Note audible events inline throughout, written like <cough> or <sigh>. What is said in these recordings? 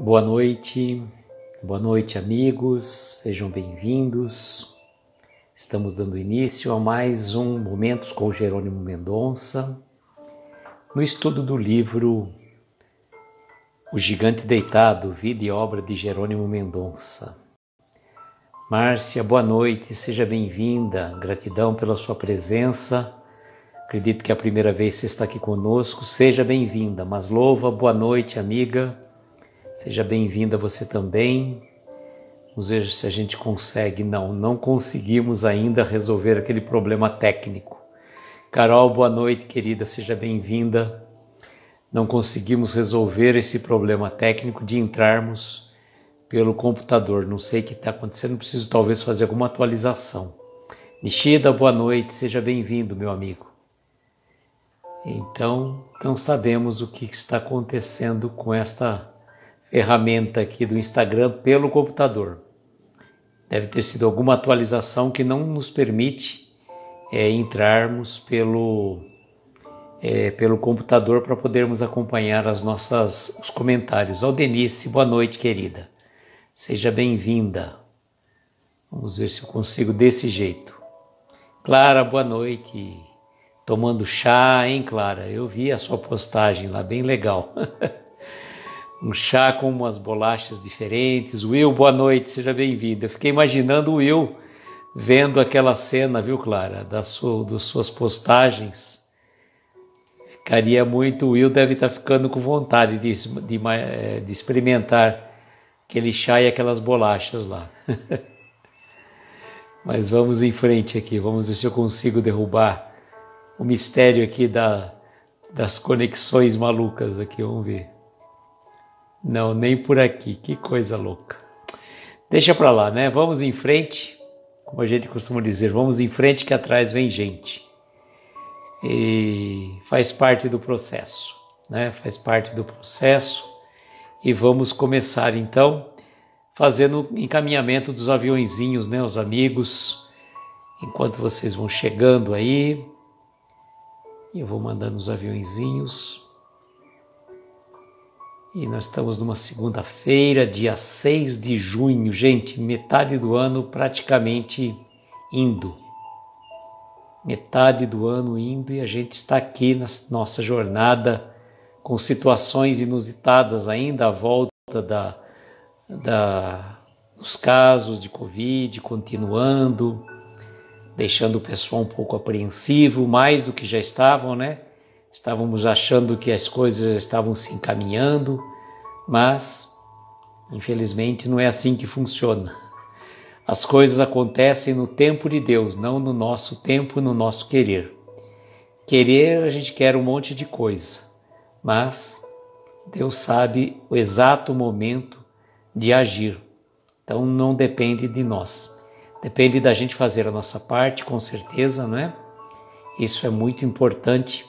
Boa noite, boa noite, amigos, sejam bem-vindos. Estamos dando início a mais um Momentos com Jerônimo Mendonça, no estudo do livro O Gigante Deitado, Vida e Obra de Jerônimo Mendonça. Márcia, boa noite, seja bem-vinda, gratidão pela sua presença. Acredito que é a primeira vez que você está aqui conosco, seja bem-vinda. Mas louva, boa noite, amiga. Seja bem-vinda você também. Vamos ver se a gente consegue. Não, não conseguimos ainda resolver aquele problema técnico. Carol, boa noite, querida. Seja bem-vinda. Não conseguimos resolver esse problema técnico de entrarmos pelo computador. Não sei o que está acontecendo. Preciso talvez fazer alguma atualização. Nishida, boa noite. Seja bem-vindo, meu amigo. Então, não sabemos o que está acontecendo com esta ferramenta aqui do Instagram pelo computador. Deve ter sido alguma atualização que não nos permite é, entrarmos pelo, é, pelo computador para podermos acompanhar as nossas, os comentários. Ó Denise, boa noite, querida. Seja bem-vinda. Vamos ver se eu consigo desse jeito. Clara, boa noite. Tomando chá, hein, Clara? Eu vi a sua postagem lá, bem legal. <laughs> um chá com umas bolachas diferentes. Will, boa noite, seja bem-vindo. Eu fiquei imaginando o Will vendo aquela cena, viu, Clara, das suas, das suas postagens. Ficaria muito. O Will deve estar ficando com vontade de, de, eh, de experimentar aquele chá e aquelas bolachas lá. <laughs> Mas vamos em frente aqui, vamos ver se eu consigo derrubar o mistério aqui da, das conexões malucas aqui, vamos ver. Não, nem por aqui. Que coisa louca. Deixa para lá, né? Vamos em frente. Como a gente costuma dizer, vamos em frente que atrás vem gente. E faz parte do processo, né? Faz parte do processo. E vamos começar então fazendo encaminhamento dos aviãozinhos, né, os amigos. Enquanto vocês vão chegando aí, eu vou mandando os aviãozinhos. E nós estamos numa segunda-feira, dia 6 de junho, gente, metade do ano praticamente indo. Metade do ano indo e a gente está aqui na nossa jornada com situações inusitadas ainda à volta da, da, dos casos de Covid continuando, deixando o pessoal um pouco apreensivo, mais do que já estavam, né? Estávamos achando que as coisas estavam se encaminhando, mas infelizmente não é assim que funciona. As coisas acontecem no tempo de Deus, não no nosso tempo, no nosso querer. Querer, a gente quer um monte de coisa, mas Deus sabe o exato momento de agir. Então não depende de nós. Depende da gente fazer a nossa parte, com certeza, não é? Isso é muito importante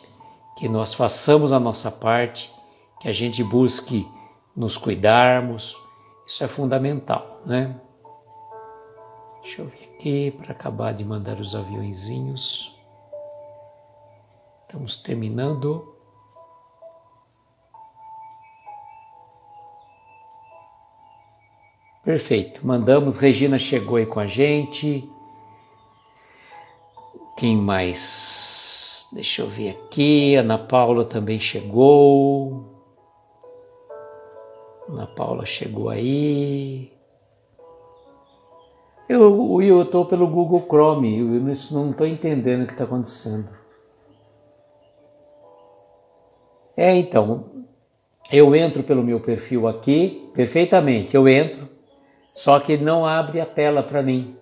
que nós façamos a nossa parte, que a gente busque nos cuidarmos, isso é fundamental, né? Deixa eu ver aqui para acabar de mandar os aviãozinhos. Estamos terminando. Perfeito. Mandamos. Regina chegou aí com a gente. Quem mais? Deixa eu ver aqui, Ana Paula também chegou. Ana Paula chegou aí. Eu estou pelo Google Chrome, eu não estou entendendo o que está acontecendo. É, então, eu entro pelo meu perfil aqui, perfeitamente, eu entro, só que não abre a tela para mim.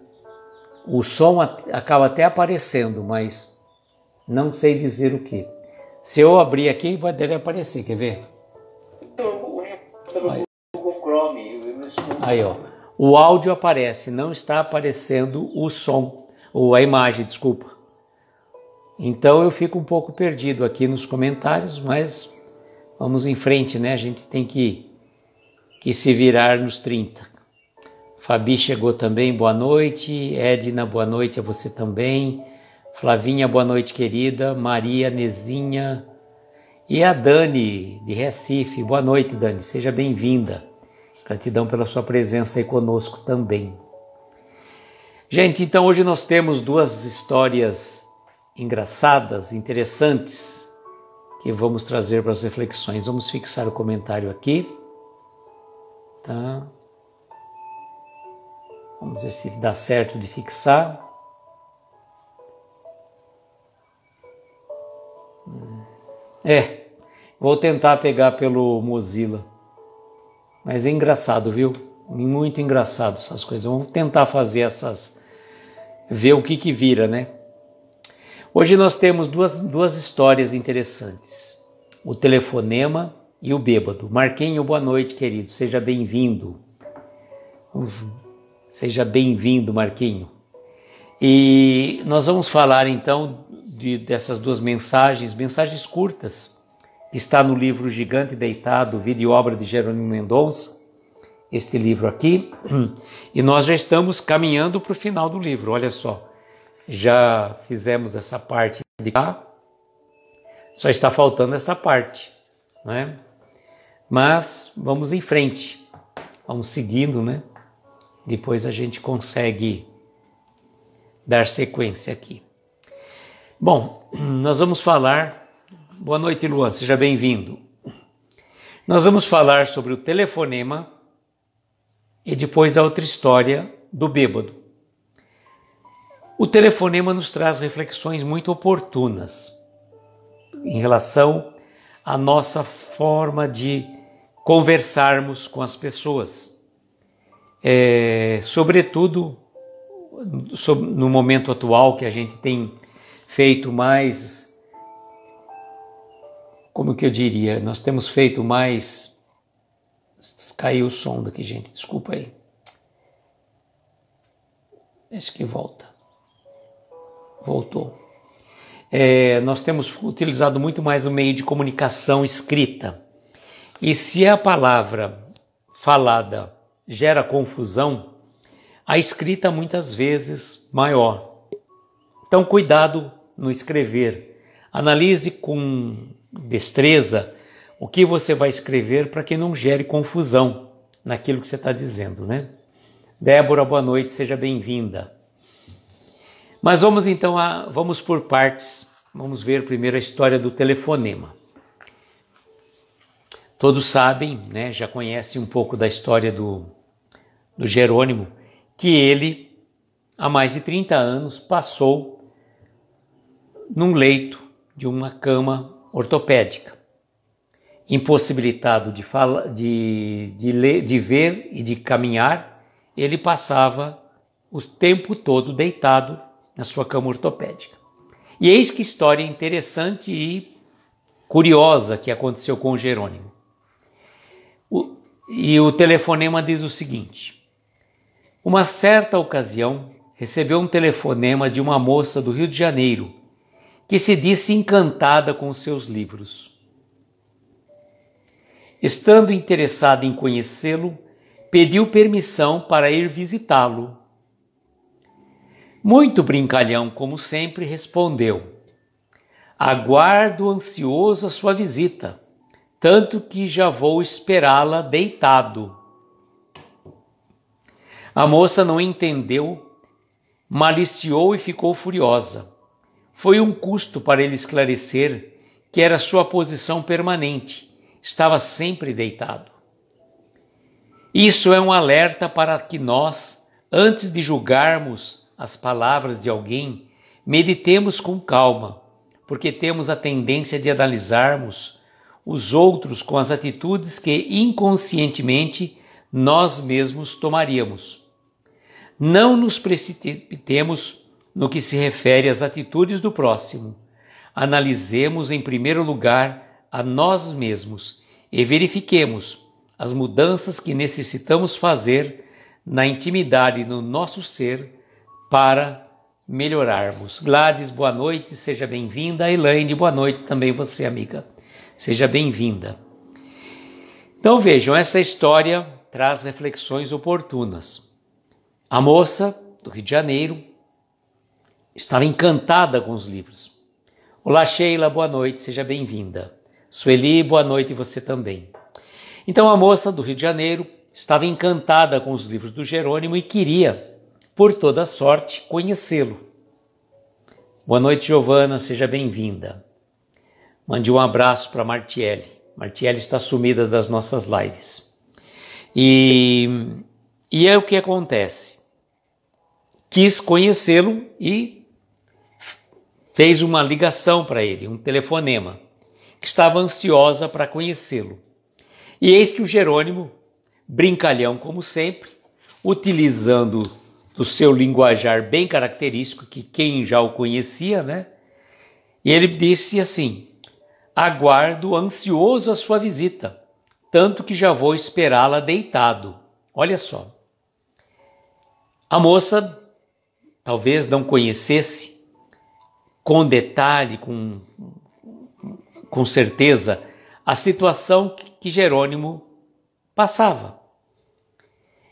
O som acaba até aparecendo, mas não sei dizer o que. Se eu abrir aqui, deve aparecer, quer ver? Aí, Aí ó. O áudio aparece, não está aparecendo o som, ou a imagem, desculpa. Então eu fico um pouco perdido aqui nos comentários, mas vamos em frente, né? A gente tem que, que se virar nos 30. Fabi chegou também, boa noite. Edna, boa noite a você também. Flavinha, boa noite, querida. Maria Nezinha. E a Dani, de Recife. Boa noite, Dani. Seja bem-vinda. Gratidão pela sua presença aí conosco também. Gente, então hoje nós temos duas histórias engraçadas, interessantes, que vamos trazer para as reflexões. Vamos fixar o comentário aqui. Tá? Vamos ver se dá certo de fixar. É, vou tentar pegar pelo Mozilla. Mas é engraçado, viu? Muito engraçado essas coisas. Vamos tentar fazer essas. ver o que que vira, né? Hoje nós temos duas, duas histórias interessantes: o telefonema e o bêbado. Marquinho, boa noite, querido. Seja bem-vindo. Seja bem-vindo, Marquinho. E nós vamos falar então de, dessas duas mensagens, mensagens curtas, que está no livro Gigante Deitado, Vida e Obra de Jerônimo Mendonça, este livro aqui, <clears throat> e nós já estamos caminhando para o final do livro, olha só. Já fizemos essa parte de cá, só está faltando essa parte, né? Mas vamos em frente, vamos seguindo, né? Depois a gente consegue dar sequência aqui. Bom, nós vamos falar. Boa noite, Luan, seja bem-vindo. Nós vamos falar sobre o telefonema e depois a outra história do bêbado. O telefonema nos traz reflexões muito oportunas em relação à nossa forma de conversarmos com as pessoas. É, sobretudo no momento atual que a gente tem feito mais. Como que eu diria? Nós temos feito mais. Caiu o som daqui, gente, desculpa aí. Acho que volta. Voltou. É, nós temos utilizado muito mais o meio de comunicação escrita. E se a palavra falada gera confusão, a escrita muitas vezes maior. Então, cuidado no escrever. Analise com destreza o que você vai escrever para que não gere confusão naquilo que você está dizendo, né? Débora, boa noite, seja bem-vinda. Mas vamos então a, vamos por partes. Vamos ver primeiro a história do telefonema. Todos sabem, né, já conhecem um pouco da história do, do Jerônimo, que ele, há mais de 30 anos, passou num leito de uma cama ortopédica, impossibilitado de, fala, de, de, ler, de ver e de caminhar, ele passava o tempo todo deitado na sua cama ortopédica. E eis que história interessante e curiosa que aconteceu com Jerônimo. O, e o telefonema diz o seguinte: Uma certa ocasião recebeu um telefonema de uma moça do Rio de Janeiro que se disse encantada com seus livros. Estando interessada em conhecê-lo, pediu permissão para ir visitá-lo. Muito brincalhão, como sempre, respondeu: Aguardo ansioso a sua visita, tanto que já vou esperá-la deitado. A moça não entendeu, maliciou e ficou furiosa. Foi um custo para ele esclarecer que era sua posição permanente, estava sempre deitado. Isso é um alerta para que nós, antes de julgarmos as palavras de alguém, meditemos com calma, porque temos a tendência de analisarmos os outros com as atitudes que inconscientemente nós mesmos tomaríamos. Não nos precipitemos no que se refere às atitudes do próximo. Analisemos em primeiro lugar a nós mesmos e verifiquemos as mudanças que necessitamos fazer na intimidade no nosso ser para melhorarmos. Gladys, boa noite, seja bem-vinda. Elaine, boa noite também você, amiga. Seja bem-vinda. Então vejam, essa história traz reflexões oportunas. A moça do Rio de Janeiro Estava encantada com os livros. Olá, Sheila, boa noite, seja bem-vinda. Sueli, boa noite e você também. Então, a moça do Rio de Janeiro estava encantada com os livros do Jerônimo e queria, por toda sorte, conhecê-lo. Boa noite, Giovana, seja bem-vinda. Mande um abraço para Martielli. Martielli está sumida das nossas lives. E, e é o que acontece. Quis conhecê-lo e fez uma ligação para ele, um telefonema, que estava ansiosa para conhecê-lo. E eis que o Jerônimo, brincalhão como sempre, utilizando do seu linguajar bem característico, que quem já o conhecia, né? E ele disse assim: Aguardo ansioso a sua visita, tanto que já vou esperá-la deitado. Olha só. A moça talvez não conhecesse com detalhe, com, com certeza, a situação que Jerônimo passava.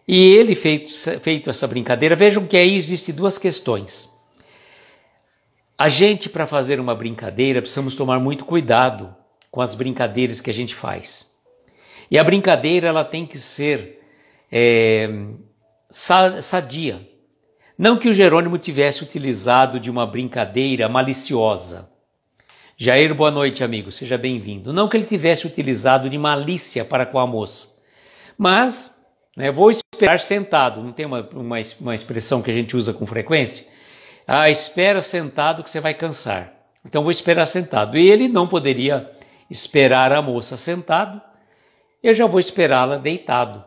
E ele, feito, feito essa brincadeira, vejam que aí existem duas questões. A gente, para fazer uma brincadeira, precisamos tomar muito cuidado com as brincadeiras que a gente faz. E a brincadeira ela tem que ser é, sadia. Não que o Jerônimo tivesse utilizado de uma brincadeira maliciosa. Jair, boa noite, amigo, seja bem-vindo. Não que ele tivesse utilizado de malícia para com a moça, mas né, vou esperar sentado. Não tem uma, uma, uma expressão que a gente usa com frequência? Ah, espera sentado que você vai cansar. Então vou esperar sentado. E ele não poderia esperar a moça sentado, eu já vou esperá-la deitado.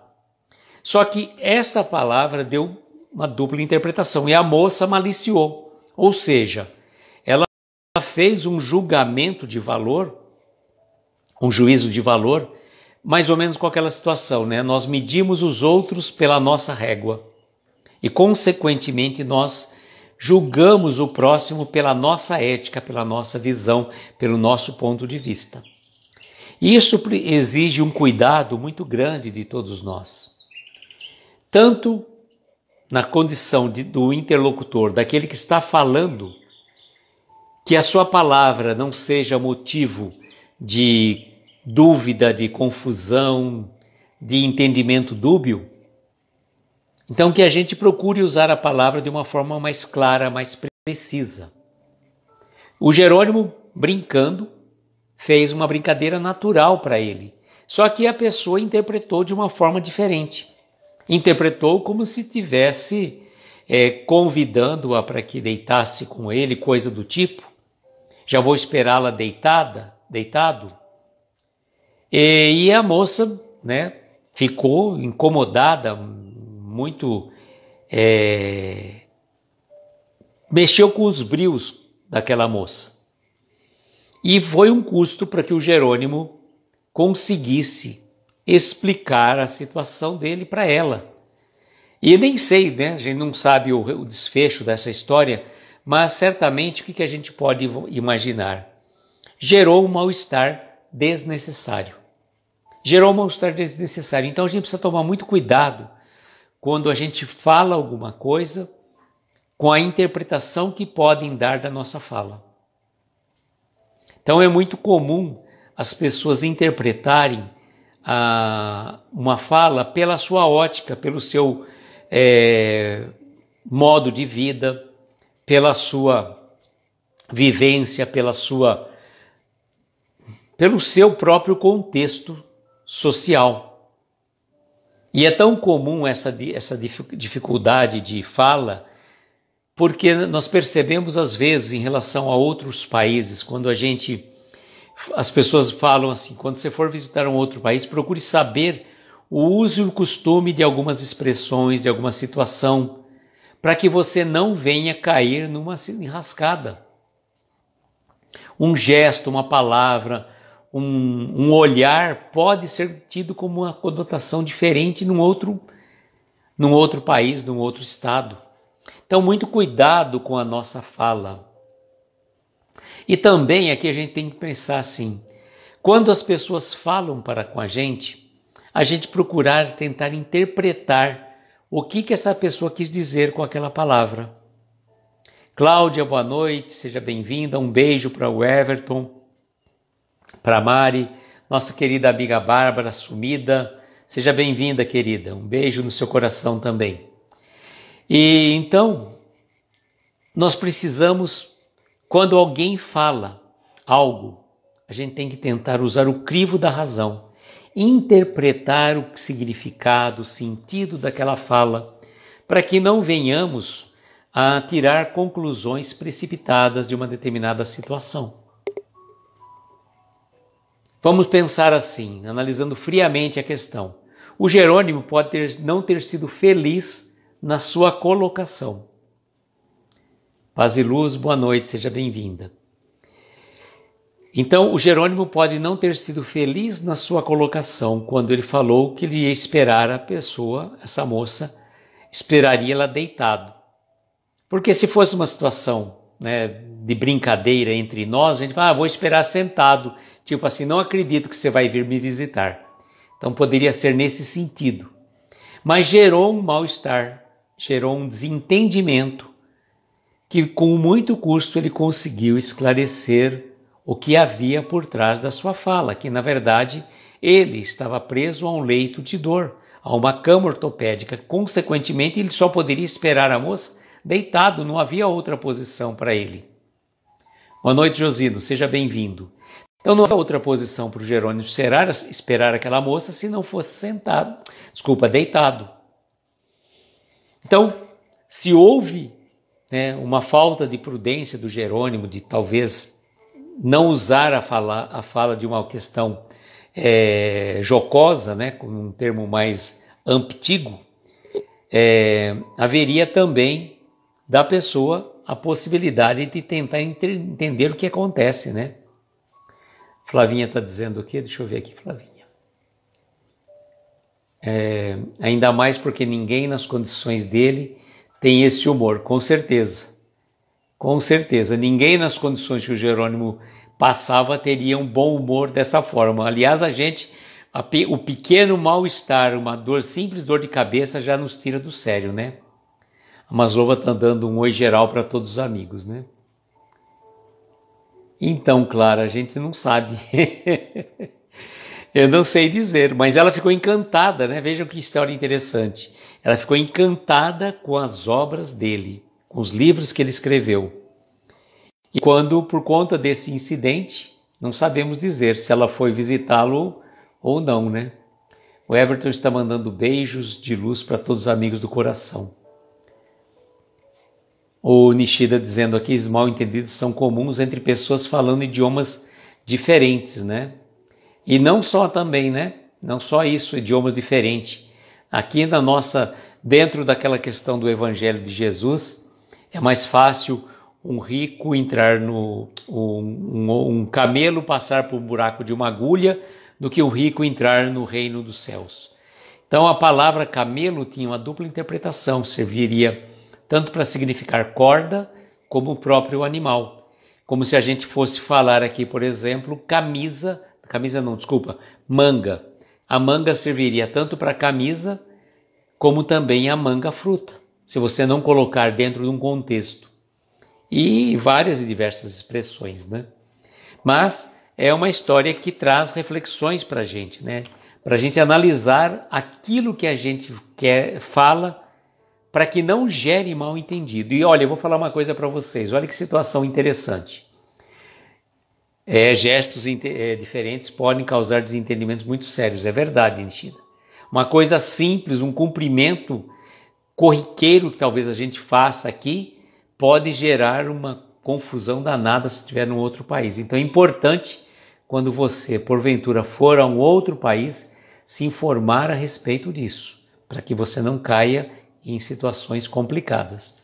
Só que essa palavra deu uma dupla interpretação. E a moça maliciou, ou seja, ela fez um julgamento de valor, um juízo de valor, mais ou menos com aquela situação, né? Nós medimos os outros pela nossa régua e, consequentemente, nós julgamos o próximo pela nossa ética, pela nossa visão, pelo nosso ponto de vista. Isso exige um cuidado muito grande de todos nós. Tanto na condição de, do interlocutor, daquele que está falando, que a sua palavra não seja motivo de dúvida, de confusão, de entendimento dúbio. Então, que a gente procure usar a palavra de uma forma mais clara, mais precisa. O Jerônimo, brincando, fez uma brincadeira natural para ele, só que a pessoa interpretou de uma forma diferente interpretou como se tivesse é, convidando-a para que deitasse com ele, coisa do tipo. Já vou esperá-la deitada, deitado. E, e, a moça, né, ficou incomodada, muito é, mexeu com os brios daquela moça. E foi um custo para que o Jerônimo conseguisse explicar a situação dele para ela. E nem sei, né? A gente não sabe o, o desfecho dessa história, mas certamente o que, que a gente pode imaginar? Gerou um mal-estar desnecessário. Gerou um mal-estar desnecessário. Então a gente precisa tomar muito cuidado quando a gente fala alguma coisa com a interpretação que podem dar da nossa fala. Então é muito comum as pessoas interpretarem a, uma fala pela sua ótica, pelo seu é, modo de vida, pela sua vivência, pela sua pelo seu próprio contexto social. E é tão comum essa, essa dificuldade de fala, porque nós percebemos às vezes em relação a outros países, quando a gente as pessoas falam assim: quando você for visitar um outro país, procure saber o uso e o costume de algumas expressões, de alguma situação, para que você não venha cair numa enrascada. Um gesto, uma palavra, um, um olhar pode ser tido como uma conotação diferente num outro, num outro país, num outro estado. Então, muito cuidado com a nossa fala. E também aqui a gente tem que pensar assim: quando as pessoas falam para com a gente, a gente procurar tentar interpretar o que, que essa pessoa quis dizer com aquela palavra. Cláudia, boa noite, seja bem-vinda. Um beijo para o Everton, para a Mari, nossa querida amiga Bárbara, sumida. Seja bem-vinda, querida. Um beijo no seu coração também. E então, nós precisamos quando alguém fala algo, a gente tem que tentar usar o crivo da razão, interpretar o significado, o sentido daquela fala, para que não venhamos a tirar conclusões precipitadas de uma determinada situação. Vamos pensar assim, analisando friamente a questão. O Jerônimo pode ter, não ter sido feliz na sua colocação, Paz e luz, boa noite, seja bem-vinda. Então, o Jerônimo pode não ter sido feliz na sua colocação quando ele falou que ele ia esperar a pessoa, essa moça, esperaria ela deitado. Porque se fosse uma situação né, de brincadeira entre nós, a gente fala, ah, vou esperar sentado, tipo assim, não acredito que você vai vir me visitar. Então poderia ser nesse sentido. Mas gerou um mal-estar, gerou um desentendimento que com muito custo ele conseguiu esclarecer o que havia por trás da sua fala, que na verdade ele estava preso a um leito de dor, a uma cama ortopédica. Consequentemente, ele só poderia esperar a moça deitado, não havia outra posição para ele. Boa noite, Josino, seja bem-vindo. Então não há outra posição para o Jerônimo esperar, esperar aquela moça se não fosse sentado, desculpa, deitado. Então, se houve né, uma falta de prudência do Jerônimo de talvez não usar a fala, a fala de uma questão é, jocosa, né, com um termo mais amptigo, é, haveria também da pessoa a possibilidade de tentar entre, entender o que acontece, né? Flavinha está dizendo o quê? Deixa eu ver aqui, Flavinha. É, ainda mais porque ninguém nas condições dele tem esse humor, com certeza. Com certeza. Ninguém nas condições que o Jerônimo passava teria um bom humor dessa forma. Aliás, a gente, a, o pequeno mal-estar, uma dor, simples dor de cabeça, já nos tira do sério, né? A Mazova está dando um oi geral para todos os amigos, né? Então, Clara, a gente não sabe. <laughs> Eu não sei dizer, mas ela ficou encantada, né? Vejam que história interessante. Ela ficou encantada com as obras dele, com os livros que ele escreveu. E quando, por conta desse incidente, não sabemos dizer se ela foi visitá-lo ou não, né? O Everton está mandando beijos de luz para todos os amigos do coração. O Nishida dizendo aqui: os mal entendidos são comuns entre pessoas falando idiomas diferentes, né? E não só também, né? Não só isso, idiomas diferentes. Aqui na nossa, dentro daquela questão do Evangelho de Jesus, é mais fácil um rico entrar no um, um, um camelo passar por um buraco de uma agulha do que um rico entrar no reino dos céus. Então a palavra camelo tinha uma dupla interpretação, serviria tanto para significar corda como o próprio animal. Como se a gente fosse falar aqui, por exemplo, camisa, camisa não, desculpa, manga. A manga serviria tanto para camisa, como também a manga fruta, se você não colocar dentro de um contexto. E várias e diversas expressões, né? Mas é uma história que traz reflexões para a gente, né? Para a gente analisar aquilo que a gente quer, fala, para que não gere mal entendido. E olha, eu vou falar uma coisa para vocês, olha que situação interessante é, gestos é, diferentes podem causar desentendimentos muito sérios. É verdade, Nishida. Uma coisa simples, um cumprimento corriqueiro que talvez a gente faça aqui, pode gerar uma confusão danada se estiver em outro país. Então é importante, quando você, porventura, for a um outro país, se informar a respeito disso, para que você não caia em situações complicadas.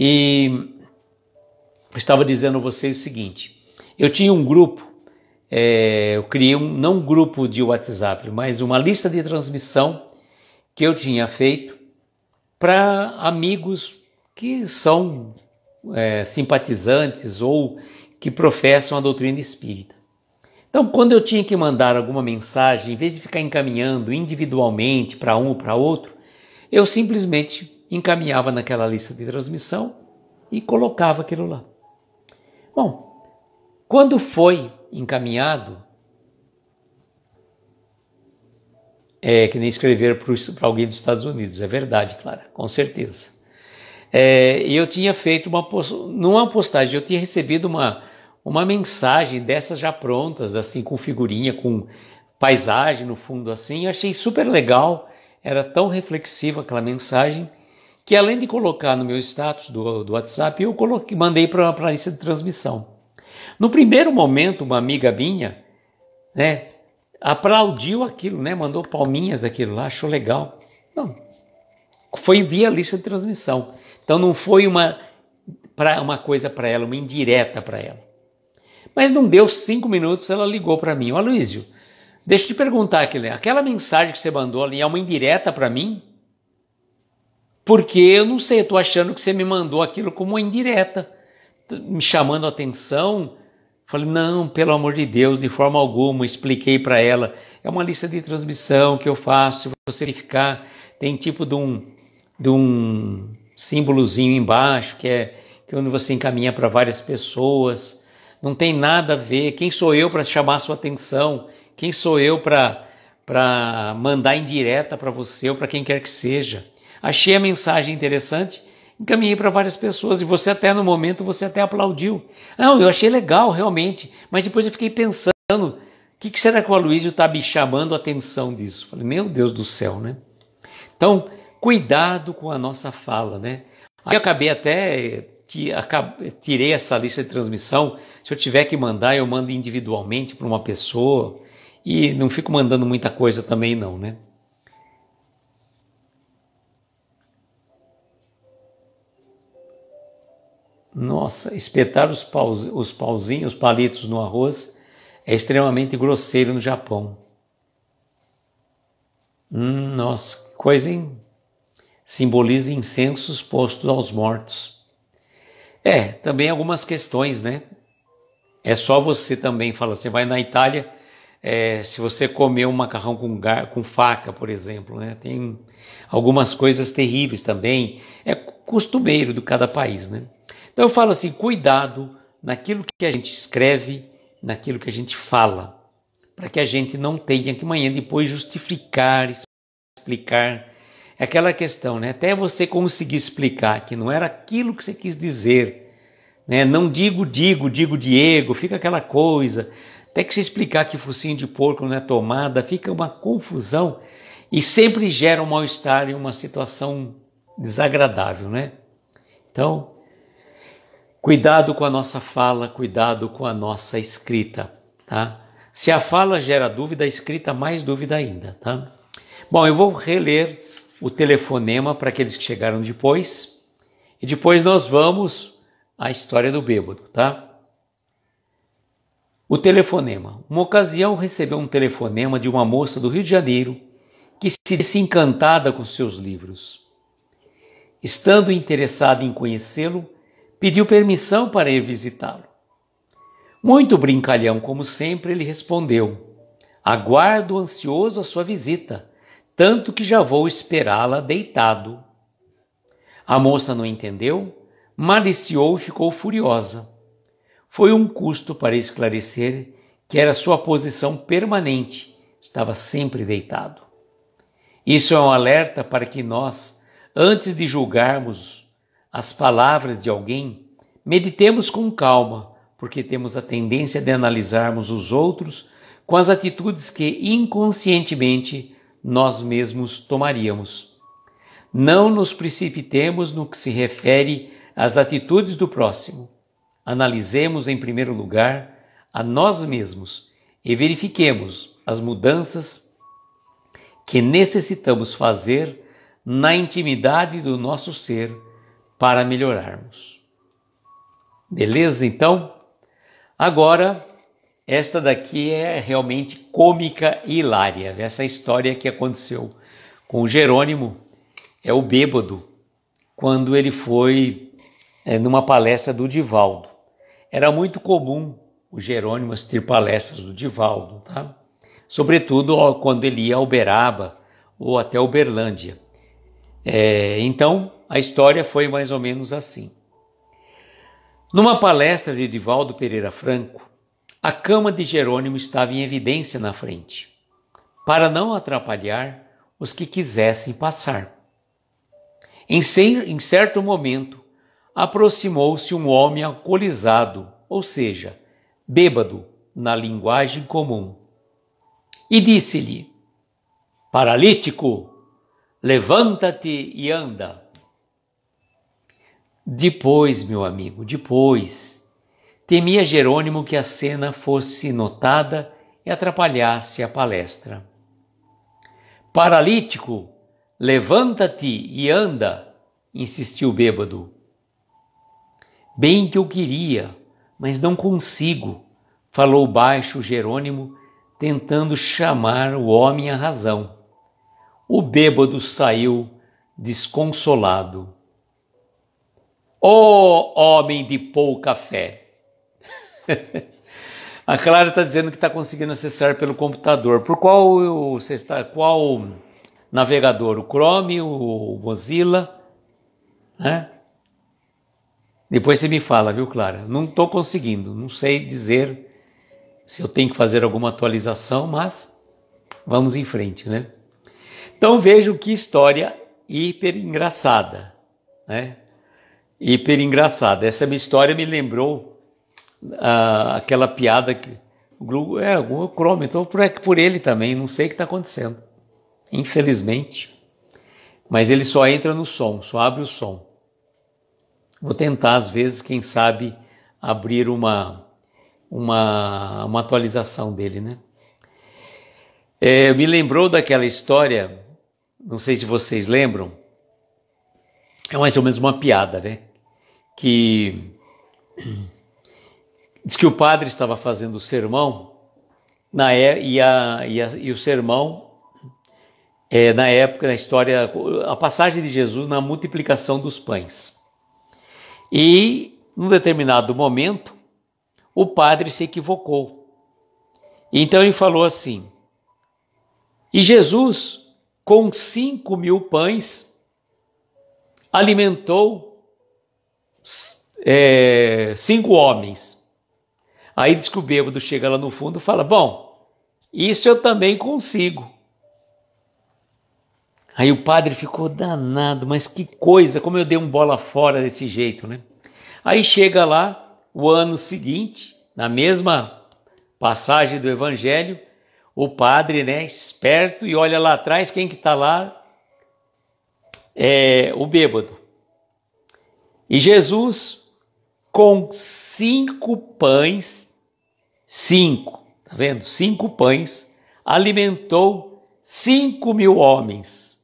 E eu estava dizendo a vocês o seguinte: eu tinha um grupo, é, eu criei um, não um grupo de WhatsApp, mas uma lista de transmissão que eu tinha feito para amigos que são é, simpatizantes ou que professam a doutrina espírita. Então, quando eu tinha que mandar alguma mensagem, em vez de ficar encaminhando individualmente para um ou para outro, eu simplesmente encaminhava naquela lista de transmissão e colocava aquilo lá. Bom, quando foi encaminhado, é que nem escrever para alguém dos Estados Unidos, é verdade, Clara, com certeza. É, eu tinha feito uma numa postagem, eu tinha recebido uma, uma mensagem dessas já prontas, assim, com figurinha, com paisagem no fundo, assim, Eu achei super legal, era tão reflexiva aquela mensagem, que além de colocar no meu status do, do WhatsApp, eu coloquei, mandei para a lista de transmissão. No primeiro momento, uma amiga minha, né, aplaudiu aquilo, né, mandou palminhas daquilo lá, achou legal. Não, foi via lista de transmissão. Então não foi uma, pra, uma coisa para ela, uma indireta para ela. Mas não deu cinco minutos, ela ligou para mim, ó Luísio, deixa eu te perguntar, aquele, aquela mensagem que você mandou ali é uma indireta para mim? Porque eu não sei, eu tô achando que você me mandou aquilo como uma indireta me chamando a atenção. Falei, não, pelo amor de Deus, de forma alguma, expliquei para ela. É uma lista de transmissão que eu faço, você ficar tem tipo de um, de um símbolozinho embaixo, que é que é onde você encaminha para várias pessoas. Não tem nada a ver. Quem sou eu para chamar a sua atenção? Quem sou eu para mandar indireta para você ou para quem quer que seja? Achei a mensagem interessante encaminhei para várias pessoas e você até no momento você até aplaudiu. Não, eu achei legal realmente, mas depois eu fiquei pensando, o que, que será que o Aloysio está me chamando a atenção disso? Falei, meu Deus do céu, né? Então, cuidado com a nossa fala, né? Aí eu acabei até, tirei essa lista de transmissão, se eu tiver que mandar, eu mando individualmente para uma pessoa e não fico mandando muita coisa também não, né? Nossa, espetar os, paus, os pauzinhos, os palitos no arroz é extremamente grosseiro no Japão. Hum, nossa, nossa, coisa, hein? Simboliza incensos postos aos mortos. É, também algumas questões, né? É só você também falar você vai na Itália, é, se você comer um macarrão com, gar, com faca, por exemplo, né? Tem algumas coisas terríveis também. É costumeiro de cada país, né? Então eu falo assim: cuidado naquilo que a gente escreve, naquilo que a gente fala, para que a gente não tenha que amanhã depois justificar, explicar. É aquela questão, né? Até você conseguir explicar que não era aquilo que você quis dizer, né? Não digo digo, digo Diego, fica aquela coisa. Até que se explicar que focinho de porco não é tomada, fica uma confusão e sempre gera um mal-estar e uma situação desagradável, né? Então, Cuidado com a nossa fala, cuidado com a nossa escrita, tá? Se a fala gera dúvida, a escrita mais dúvida ainda, tá? Bom, eu vou reler o telefonema para aqueles que chegaram depois e depois nós vamos à história do bêbado, tá? O telefonema. Uma ocasião recebeu um telefonema de uma moça do Rio de Janeiro que se disse encantada com seus livros. Estando interessada em conhecê-lo, pediu permissão para ir visitá-lo. Muito brincalhão, como sempre, ele respondeu: Aguardo ansioso a sua visita, tanto que já vou esperá-la deitado. A moça não entendeu, maliciou e ficou furiosa. Foi um custo para esclarecer que era sua posição permanente, estava sempre deitado. Isso é um alerta para que nós, antes de julgarmos as palavras de alguém, meditemos com calma, porque temos a tendência de analisarmos os outros com as atitudes que inconscientemente nós mesmos tomaríamos. Não nos precipitemos no que se refere às atitudes do próximo. Analisemos em primeiro lugar a nós mesmos e verifiquemos as mudanças que necessitamos fazer na intimidade do nosso ser para melhorarmos. Beleza, então? Agora, esta daqui é realmente cômica e hilária. Essa história que aconteceu com Jerônimo é o bêbado, quando ele foi é, numa palestra do Divaldo. Era muito comum o Jerônimo assistir palestras do Divaldo, tá? sobretudo quando ele ia a Uberaba ou até Uberlândia. É, então, a história foi mais ou menos assim. Numa palestra de Divaldo Pereira Franco, a cama de Jerônimo estava em evidência na frente, para não atrapalhar os que quisessem passar. Em, ser, em certo momento, aproximou-se um homem alcoolizado, ou seja, bêbado, na linguagem comum, e disse-lhe: Paralítico, levanta-te e anda. Depois, meu amigo, depois. Temia Jerônimo que a cena fosse notada e atrapalhasse a palestra. Paralítico, levanta-te e anda, insistiu o bêbado. Bem que eu queria, mas não consigo, falou baixo Jerônimo, tentando chamar o homem à razão. O bêbado saiu desconsolado. Ó oh, homem de pouca fé! <laughs> A Clara está dizendo que está conseguindo acessar pelo computador. Por qual você está? Qual navegador? O Chrome, o Mozilla, né? Depois você me fala, viu, Clara? Não estou conseguindo. Não sei dizer se eu tenho que fazer alguma atualização, mas vamos em frente, né? Então vejam que história hiper engraçada, né? hiper engraçada. Essa minha história me lembrou ah, aquela piada que o Google, é, o Chrome, então por, é, por ele também, não sei o que está acontecendo, infelizmente. Mas ele só entra no som, só abre o som. Vou tentar, às vezes, quem sabe, abrir uma, uma, uma atualização dele, né? É, me lembrou daquela história, não sei se vocês lembram, é mais ou menos uma piada, né? que diz que o padre estava fazendo o sermão na é, e, a, e, a, e o sermão é, na época na história a passagem de Jesus na multiplicação dos pães e num determinado momento o padre se equivocou então ele falou assim e Jesus com cinco mil pães alimentou é, cinco homens. Aí diz que o bêbado chega lá no fundo e fala: Bom, isso eu também consigo. Aí o padre ficou danado, mas que coisa, como eu dei um bola fora desse jeito, né? Aí chega lá o ano seguinte, na mesma passagem do evangelho, o padre, né, esperto e olha lá atrás quem que está lá? É o bêbado. E Jesus, com cinco pães, cinco, tá vendo? Cinco pães, alimentou cinco mil homens,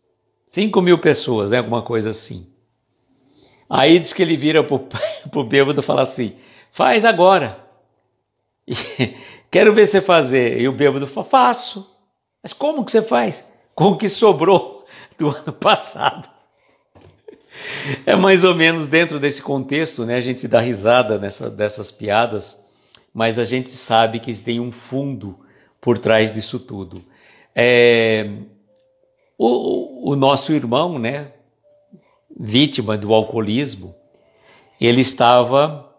cinco mil pessoas, né? Alguma coisa assim. Aí diz que ele vira pro, <laughs> o bêbado e fala assim: faz agora. E, <laughs> Quero ver você fazer. E o bêbado fala: faço. Mas como que você faz? Com o que sobrou <laughs> do ano passado. <laughs> É mais ou menos dentro desse contexto, né? A gente dá risada nessa, dessas piadas, mas a gente sabe que tem um fundo por trás disso tudo. É, o, o nosso irmão, né? Vítima do alcoolismo, ele estava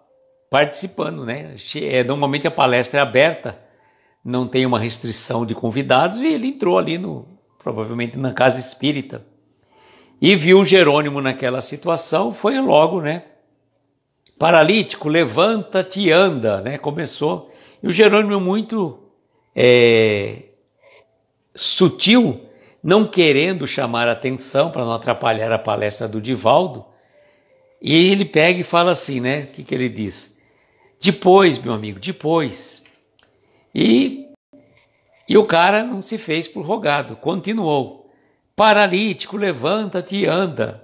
participando, né? É, normalmente a palestra é aberta, não tem uma restrição de convidados e ele entrou ali no provavelmente na casa espírita e viu Jerônimo naquela situação, foi logo, né? Paralítico, levanta-te e anda, né? Começou. E o Jerônimo, muito é, sutil, não querendo chamar atenção para não atrapalhar a palestra do Divaldo, e ele pega e fala assim, né? O que, que ele diz? Depois, meu amigo, depois. E, e o cara não se fez por rogado, continuou. Paralítico, levanta-te e anda.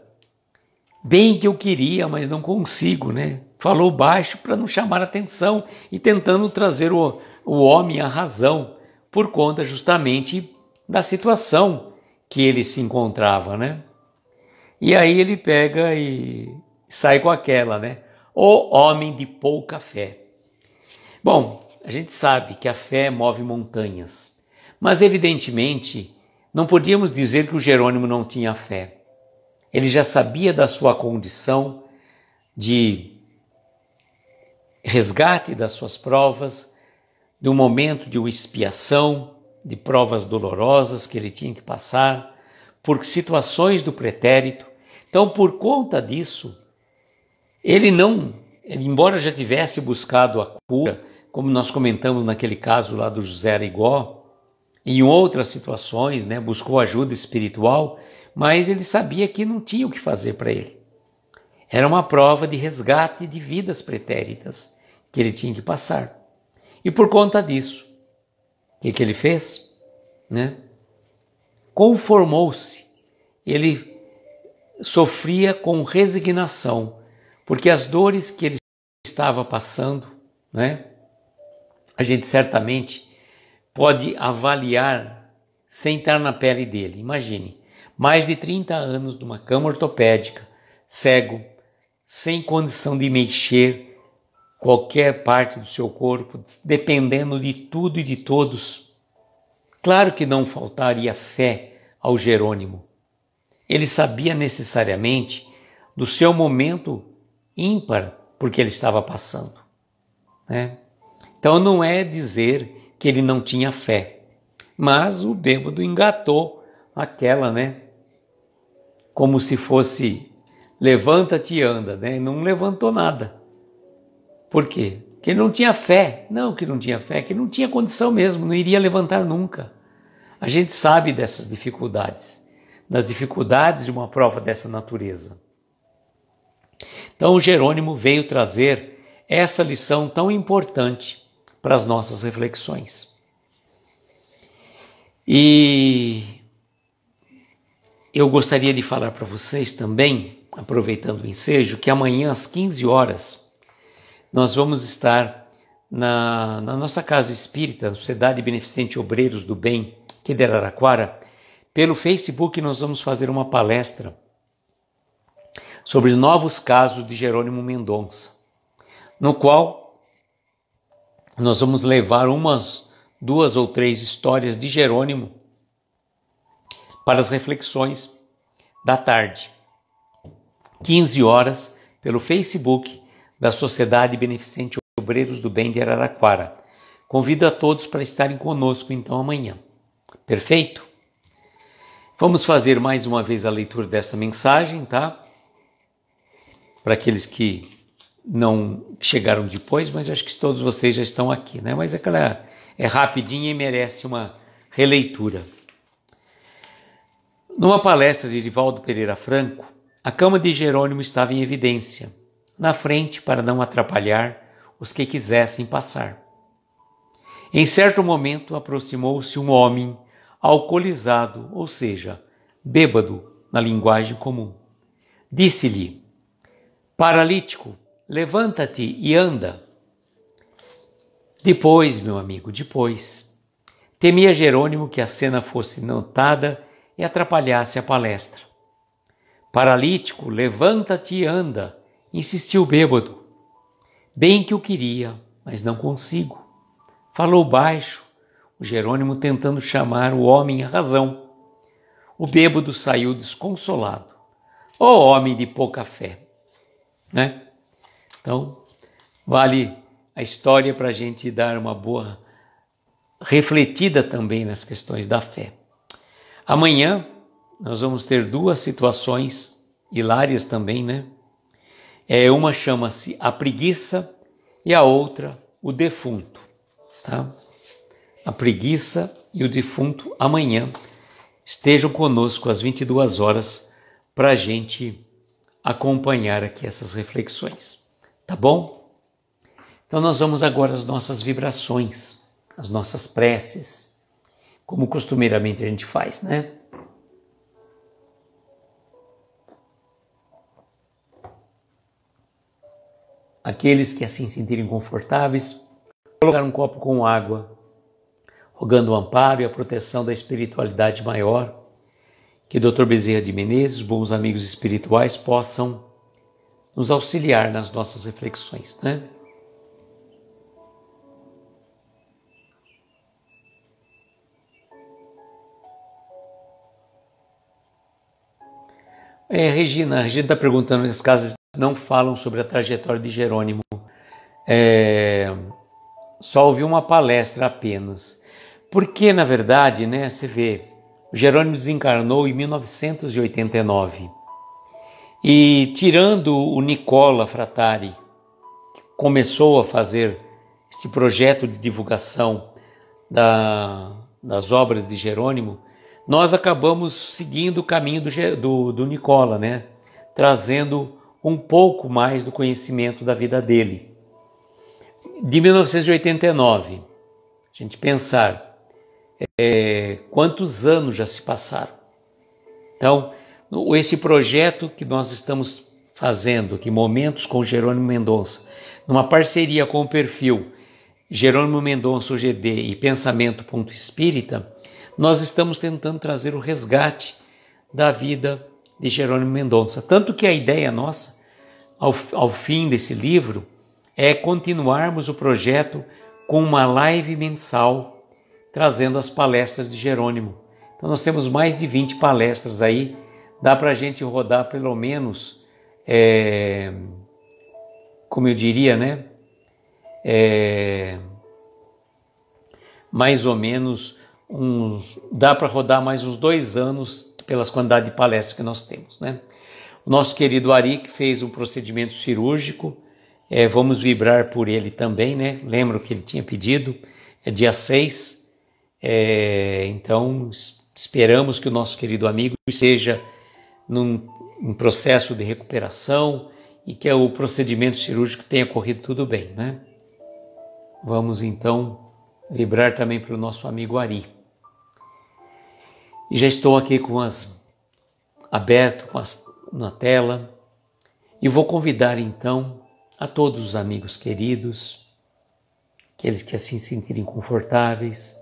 Bem que eu queria, mas não consigo, né? Falou baixo para não chamar atenção e tentando trazer o, o homem à razão, por conta justamente da situação que ele se encontrava, né? E aí ele pega e sai com aquela, né? O homem de pouca fé. Bom, a gente sabe que a fé move montanhas, mas evidentemente não podíamos dizer que o Jerônimo não tinha fé. Ele já sabia da sua condição de resgate das suas provas, de um momento de expiação, de provas dolorosas que ele tinha que passar, por situações do pretérito. Então, por conta disso, ele não, ele, embora já tivesse buscado a cura, como nós comentamos naquele caso lá do José Arigó, em outras situações, né, buscou ajuda espiritual, mas ele sabia que não tinha o que fazer para ele. Era uma prova de resgate de vidas pretéritas que ele tinha que passar. E por conta disso, o que, que ele fez? Né? Conformou-se. Ele sofria com resignação, porque as dores que ele estava passando, né? a gente certamente pode avaliar sem estar na pele dele. Imagine, mais de 30 anos numa cama ortopédica, cego, sem condição de mexer qualquer parte do seu corpo, dependendo de tudo e de todos. Claro que não faltaria fé ao Jerônimo. Ele sabia necessariamente do seu momento ímpar porque ele estava passando. Né? Então não é dizer que ele não tinha fé. Mas o bêbado engatou aquela, né? Como se fosse levanta-te e anda, né? E não levantou nada. Por quê? Que ele não tinha fé. Não, que não tinha fé, que não tinha condição mesmo, não iria levantar nunca. A gente sabe dessas dificuldades, das dificuldades de uma prova dessa natureza. Então, o Jerônimo veio trazer essa lição tão importante para as nossas reflexões. E eu gostaria de falar para vocês também, aproveitando o ensejo, que amanhã às 15 horas nós vamos estar na, na nossa casa espírita, Sociedade Beneficente Obreiros do Bem, que é de Araraquara. Pelo Facebook nós vamos fazer uma palestra sobre novos casos de Jerônimo Mendonça, no qual nós vamos levar umas duas ou três histórias de Jerônimo para as reflexões da tarde, 15 horas, pelo Facebook da Sociedade Beneficente Obreiros do Bem de Araraquara. Convido a todos para estarem conosco então amanhã. Perfeito? Vamos fazer mais uma vez a leitura dessa mensagem, tá? Para aqueles que não chegaram depois, mas acho que todos vocês já estão aqui, né? Mas é aquela é rapidinha e merece uma releitura. Numa palestra de Rivaldo Pereira Franco, a cama de Jerônimo estava em evidência, na frente para não atrapalhar os que quisessem passar. Em certo momento aproximou-se um homem alcoolizado, ou seja, bêbado na linguagem comum. Disse-lhe: Paralítico, Levanta-te e anda. Depois, meu amigo, depois. Temia Jerônimo que a cena fosse notada e atrapalhasse a palestra. Paralítico, levanta-te e anda, insistiu bêbado. Bem que eu queria, mas não consigo. Falou baixo, o Jerônimo tentando chamar o homem à razão. O bêbado saiu desconsolado. Ó oh, homem de pouca fé! Né? Então, vale a história para a gente dar uma boa refletida também nas questões da fé. Amanhã nós vamos ter duas situações hilárias também, né? É, uma chama-se a preguiça e a outra o defunto, tá? A preguiça e o defunto amanhã estejam conosco às 22 horas para a gente acompanhar aqui essas reflexões tá bom? Então nós vamos agora às nossas vibrações, às nossas preces, como costumeiramente a gente faz, né? Aqueles que assim se sentirem confortáveis, colocar um copo com água, rogando o amparo e a proteção da espiritualidade maior, que o Dr. Bezerra de Menezes, bons amigos espirituais, possam nos auxiliar nas nossas reflexões, né? É, Regina, a Regina está perguntando, as casas não falam sobre a trajetória de Jerônimo. É, só ouvi uma palestra apenas. Porque, na verdade, né, você vê, Jerônimo desencarnou em 1989. E tirando o Nicola Fratari, que começou a fazer este projeto de divulgação da, das obras de Jerônimo, nós acabamos seguindo o caminho do, do, do Nicola, né? trazendo um pouco mais do conhecimento da vida dele. De 1989, a gente pensar é, quantos anos já se passaram. Então, esse projeto que nós estamos fazendo que Momentos com Jerônimo Mendonça, numa parceria com o perfil Jerônimo Mendonça Gd e Pensamento.espírita, nós estamos tentando trazer o resgate da vida de Jerônimo Mendonça. Tanto que a ideia nossa, ao, ao fim desse livro, é continuarmos o projeto com uma live mensal trazendo as palestras de Jerônimo. Então nós temos mais de 20 palestras aí dá para a gente rodar pelo menos, é, como eu diria, né? É, mais ou menos uns, dá para rodar mais uns dois anos pelas quantidades de palestras que nós temos, né? O nosso querido Ari que fez um procedimento cirúrgico, é, vamos vibrar por ele também, né? Lembro que ele tinha pedido, é dia 6, é, então esperamos que o nosso querido amigo esteja num processo de recuperação e que é o procedimento cirúrgico tenha corrido tudo bem, né? Vamos então vibrar também para o nosso amigo Ari. E já estou aqui com as aberto com as, na tela e vou convidar então a todos os amigos queridos, aqueles que assim se sentirem confortáveis,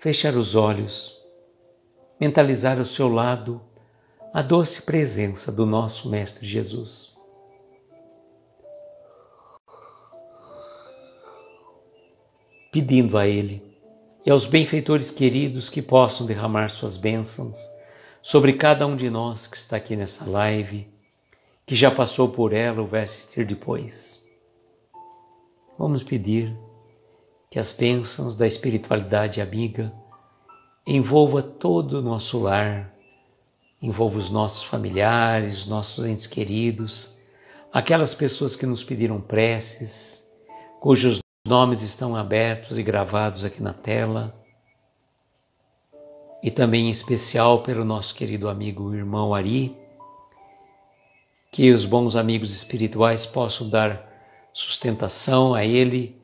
fechar os olhos, mentalizar o seu lado a doce presença do nosso Mestre Jesus. Pedindo a Ele e aos benfeitores queridos que possam derramar suas bênçãos sobre cada um de nós que está aqui nessa live, que já passou por ela ou vai assistir depois. Vamos pedir que as bênçãos da espiritualidade amiga envolva todo o nosso lar, envolva os nossos familiares, nossos entes queridos, aquelas pessoas que nos pediram preces, cujos nomes estão abertos e gravados aqui na tela, e também em especial pelo nosso querido amigo irmão Ari, que os bons amigos espirituais possam dar sustentação a ele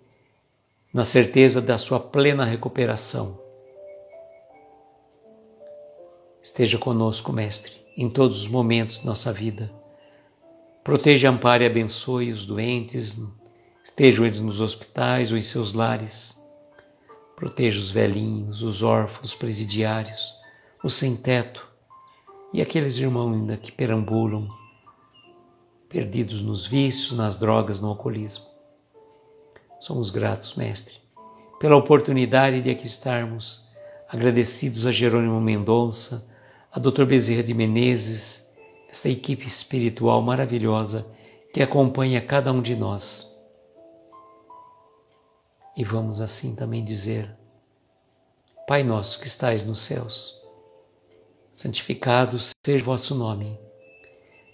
na certeza da sua plena recuperação Esteja conosco, Mestre, em todos os momentos de nossa vida. Proteja, ampare e abençoe os doentes, estejam eles nos hospitais ou em seus lares. Proteja os velhinhos, os órfãos, os presidiários, os sem-teto e aqueles irmãos ainda que perambulam, perdidos nos vícios, nas drogas, no alcoolismo. Somos gratos, Mestre, pela oportunidade de aqui estarmos agradecidos a Jerônimo Mendonça, a Dr. Bezerra de Menezes, esta equipe espiritual maravilhosa que acompanha cada um de nós. E vamos assim também dizer: Pai nosso que estais nos céus, santificado seja o vosso nome.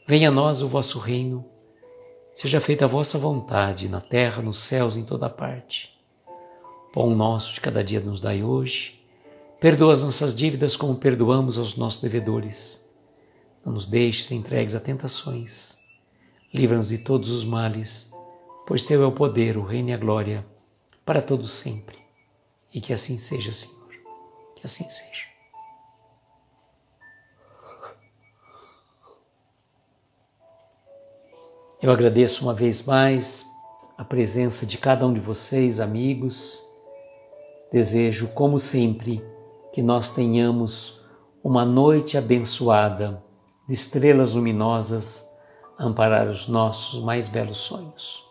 Venha a nós o vosso reino. Seja feita a vossa vontade, na terra, nos céus, em toda parte. Pão nosso de cada dia nos dai hoje Perdoa as nossas dívidas como perdoamos aos nossos devedores. Não nos deixes entregues a tentações. Livra-nos de todos os males, pois Teu é o poder, o reino e a glória, para todos sempre. E que assim seja, Senhor. Que assim seja. Eu agradeço uma vez mais a presença de cada um de vocês, amigos. Desejo, como sempre, que nós tenhamos uma noite abençoada de estrelas luminosas, amparar os nossos mais belos sonhos.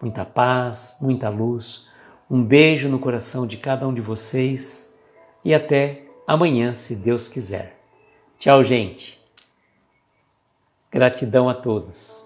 Muita paz, muita luz, um beijo no coração de cada um de vocês e até amanhã, se Deus quiser. Tchau, gente. Gratidão a todos.